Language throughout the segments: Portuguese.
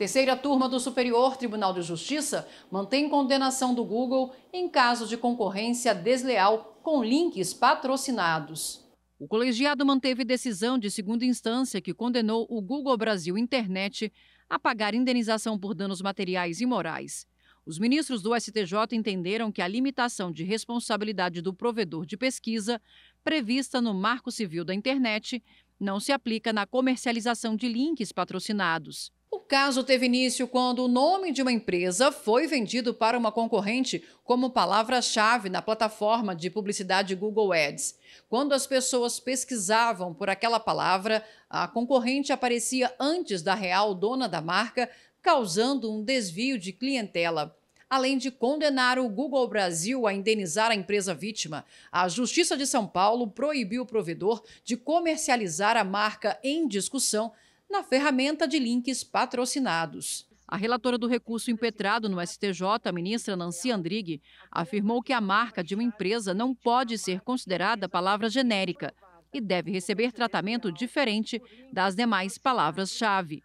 Terceira turma do Superior Tribunal de Justiça mantém condenação do Google em caso de concorrência desleal com links patrocinados. O colegiado manteve decisão de segunda instância que condenou o Google Brasil Internet a pagar indenização por danos materiais e morais. Os ministros do STJ entenderam que a limitação de responsabilidade do provedor de pesquisa, prevista no Marco Civil da Internet, não se aplica na comercialização de links patrocinados caso teve início quando o nome de uma empresa foi vendido para uma concorrente como palavra-chave na plataforma de publicidade Google Ads. Quando as pessoas pesquisavam por aquela palavra, a concorrente aparecia antes da real dona da marca, causando um desvio de clientela além de condenar o Google Brasil a indenizar a empresa vítima. A Justiça de São Paulo proibiu o provedor de comercializar a marca em discussão na ferramenta de links patrocinados. A relatora do recurso impetrado no STJ, a ministra Nancy Andrighi, afirmou que a marca de uma empresa não pode ser considerada palavra genérica e deve receber tratamento diferente das demais palavras-chave.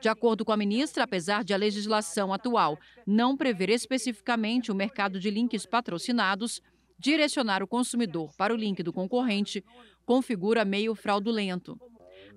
De acordo com a ministra, apesar de a legislação atual não prever especificamente o mercado de links patrocinados, direcionar o consumidor para o link do concorrente configura meio fraudulento.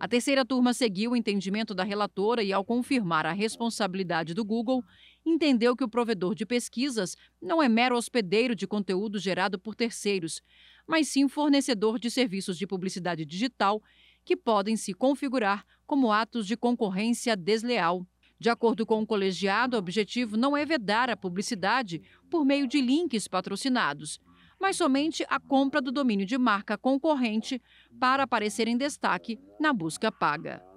A terceira turma seguiu o entendimento da relatora e, ao confirmar a responsabilidade do Google, entendeu que o provedor de pesquisas não é mero hospedeiro de conteúdo gerado por terceiros, mas sim fornecedor de serviços de publicidade digital que podem se configurar como atos de concorrência desleal. De acordo com o colegiado, o objetivo não é vedar a publicidade por meio de links patrocinados, mas somente a compra do domínio de marca concorrente para aparecer em destaque na busca paga.